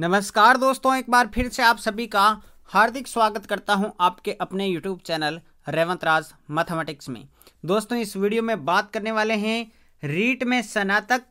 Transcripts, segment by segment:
नमस्कार दोस्तों एक बार फिर से आप सभी का हार्दिक स्वागत करता हूं आपके अपने YouTube channel Revant Raj mathematics में दोस्तों इस वीडियो में बात करने वाले हैं रीट में स्नातक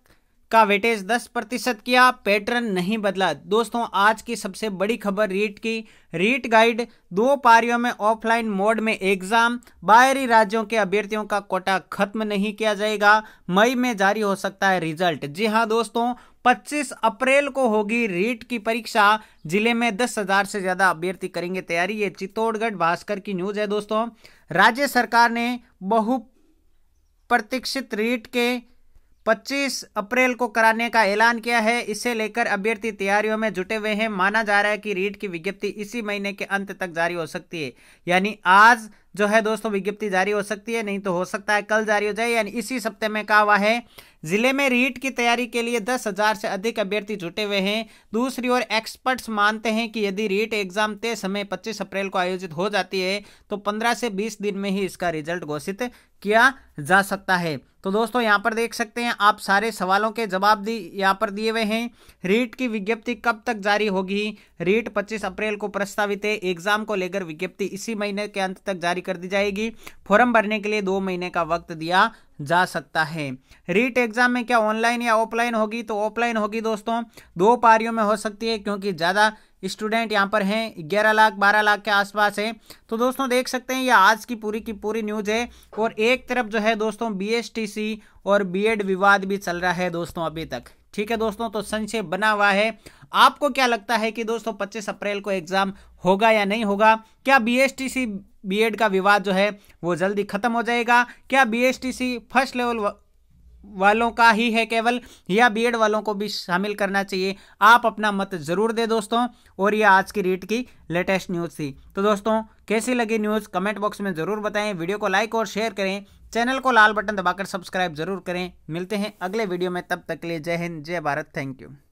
जिसका वेटेज 10 प्रतिशत किया पैटर्न नहीं बदला दोस्तों आज की सबसे बड़ी खबर रीट की रीट गाइड दो पारियों में ऑफलाइन मोड में एग्जाम बाहरी राज्यों के अभ्यर्थियों का कोटा खत्म नहीं किया जाएगा मई में जारी हो सकता है रिजल्ट जी हाँ दोस्तों 25 अप्रैल को होगी रीट की परीक्षा जिले में दस हजार से ज्यादा अभ्यर्थी करेंगे तैयारी ये चित्तौड़गढ़ भास्कर की न्यूज है दोस्तों राज्य सरकार ने बहु प्रतीक्षित रीट के 25 अप्रैल को कराने का ऐलान किया है इसे लेकर अभ्यर्थी तैयारियों में जुटे हुए हैं माना जा रहा है कि रीट की विज्ञप्ति इसी महीने के अंत तक जारी हो सकती है यानी आज जो है दोस्तों विज्ञप्ति जारी हो सकती है नहीं तो हो सकता है कल जारी हो जाए यानी इसी सप्ताह में कहा हुआ है जिले में रीट की तैयारी के लिए दस हजार से अधिक अभ्यर्थी जुटे हुए हैं दूसरी ओर एक्सपर्ट्स मानते हैं कि यदि रीट एग्जाम तय समय 25 अप्रैल को आयोजित हो जाती है तो 15 से 20 दिन में ही इसका रिजल्ट घोषित किया जा सकता है तो दोस्तों यहाँ पर देख सकते हैं आप सारे सवालों के जवाब दी यहाँ पर दिए हुए हैं रीट की विज्ञप्ति कब तक जारी होगी रीट पच्चीस अप्रैल को प्रस्तावित है एग्जाम को लेकर विज्ञप्ति इसी महीने के अंत तक जारी जारी कर दी जाएगी फॉर्म भरने के लिए दो महीने का वक्त दिया जा सकता है रीट एग्ज़ाम में क्या ऑनलाइन या ऑफलाइन होगी तो ऑफलाइन होगी दोस्तों दो पारियों में हो सकती है क्योंकि ज़्यादा स्टूडेंट यहाँ पर हैं ग्यारह लाख बारह लाख के आसपास है तो दोस्तों देख सकते हैं ये आज की पूरी की पूरी न्यूज़ है और एक तरफ जो है दोस्तों बी और बी विवाद भी चल रहा है दोस्तों अभी तक ठीक है दोस्तों तो संशय बना हुआ है आपको क्या लगता है कि दोस्तों 25 अप्रैल को एग्जाम होगा या नहीं होगा क्या बी बीएड का विवाद जो है वो जल्दी खत्म हो जाएगा क्या बीएसटीसी फर्स्ट लेवल वालों का ही है केवल या बीएड वालों को भी शामिल करना चाहिए आप अपना मत जरूर दें दोस्तों और यह आज की रीट की लेटेस्ट न्यूज़ थी तो दोस्तों कैसी लगी न्यूज़ कमेंट बॉक्स में ज़रूर बताएं वीडियो को लाइक और शेयर करें चैनल को लाल बटन दबाकर सब्सक्राइब जरूर करें मिलते हैं अगले वीडियो में तब तक के लिए जय हिंद जय भारत थैंक यू